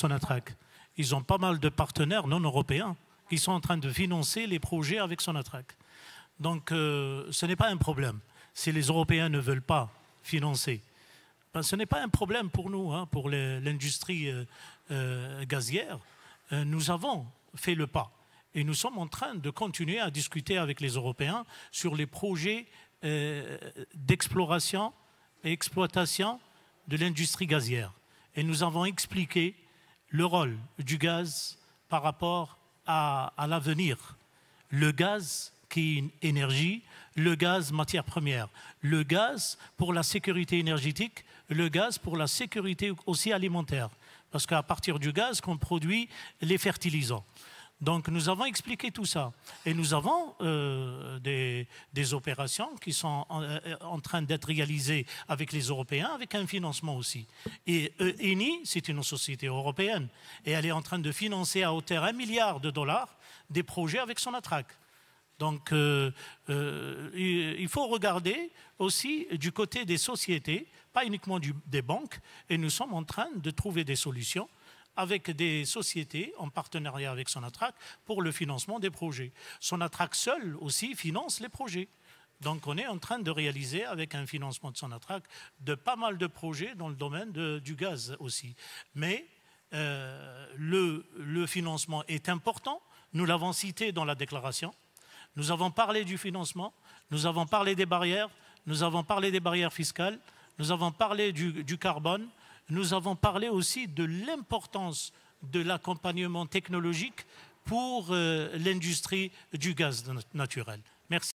Sonatrach. Ils ont pas mal de partenaires non européens qui sont en train de financer les projets avec Sonatrac. Donc euh, ce n'est pas un problème si les Européens ne veulent pas financer. Ben, ce n'est pas un problème pour nous, hein, pour l'industrie euh, euh, gazière. nous avons fait le pas et nous sommes en train de continuer à discuter avec les Européens sur les projets d'exploration et exploitation de l'industrie gazière. Et nous avons expliqué le rôle du gaz par rapport à, l'avenir. Le gaz qui est une énergie, le gaz matière première, le gaz pour la sécurité énergétique, le gaz pour la sécurité aussi alimentaire, parce qu'à partir du gaz qu'on produit les fertilisants. Donc nous avons expliqué tout ça. Et nous avons euh, des, opérations qui sont euh, en, train d'être réalisées avec les Européens, avec un financement aussi. Et euh, ENI, c'est une société européenne, et elle est en train de financer à hauteur un milliard de dollars des projets avec son attrac. Donc il faut regarder aussi du côté des sociétés, pas uniquement des banques, et nous sommes en train de trouver des solutions avec des sociétés en partenariat avec Sonatrach pour le financement des projets. Sonatrach seul aussi finance les projets. Donc on est en train de réaliser avec un financement de Sonatrach de pas mal de projets dans le domaine du gaz aussi. Mais euh, le, financement est important. Nous l'avons cité dans la déclaration. Nous avons parlé du financement. Nous avons parlé des barrières. Nous avons parlé des barrières fiscales. Nous avons parlé du carbone nous avons parlé aussi de l'importance de l'accompagnement technologique pour euh, l'industrie du gaz naturel. Merci.